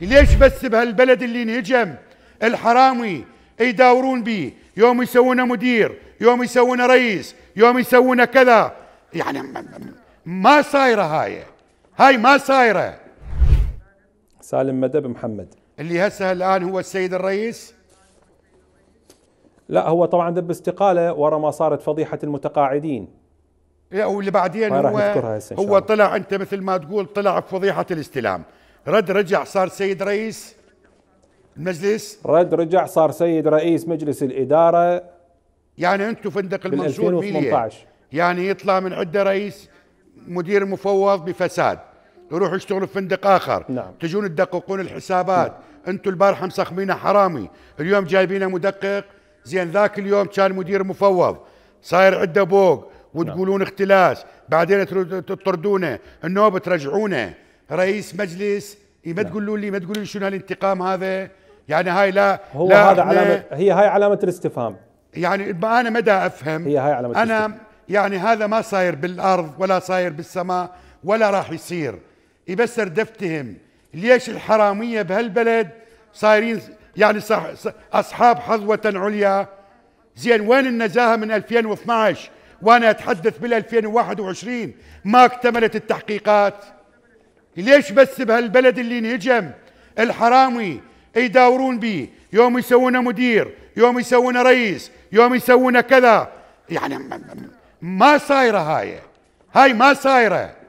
ليش بس بهالبلد اللي انهجم الحرامي يداورون بيه يوم يسوونه مدير يوم يسوونه رئيس يوم يسوونه كذا يعني ما صايره هاي هاي ما صايره سالم مدب محمد اللي هسه الان هو السيد الرئيس لا هو طبعا دب استقاله ورا ما صارت فضيحه المتقاعدين واللي بعدين هو هو طلع انت مثل ما تقول طلع بفضيحه الاستلام رد رجع صار سيد رئيس المجلس رد رجع صار سيد رئيس مجلس الإدارة يعني أنتم فندق المنصور 2018 يعني يطلع من عدة رئيس مدير مفوض بفساد يروح يشتغلوا في فندق آخر نعم. تجون تدققون الحسابات نعم. أنتم البارحة مسخمينه حرامي اليوم جايبينه مدقق زين ذاك اليوم كان مدير مفوض صاير عدة بوق نعم. وتقولون نعم. اختلاس بعدين تطردونه النوبة ترجعونه رئيس مجلس إيه ما نعم. تقولوا لي ما تقولوا لي شنو هالانتقام هذا يعني هاي لا هو لا هذا علامه هي هاي علامه الاستفهام يعني انا مدى افهم هي هاي علامه انا الاستفهام. يعني هذا ما صاير بالارض ولا صاير بالسماء ولا راح يصير يبسر إيه دفتهم ليش الحراميه بهالبلد صايرين يعني صح, صح اصحاب حظوه عليا زين وين النزاهه من 2012 وانا اتحدث بال 2021 ما اكتملت التحقيقات ليش بس بهالبلد اللي نهجم الحرامي يداورون به يوم يسوونه مدير يوم يسوونه رئيس يوم يسوونه كذا يعني ما صايره هاي هاي ما صايره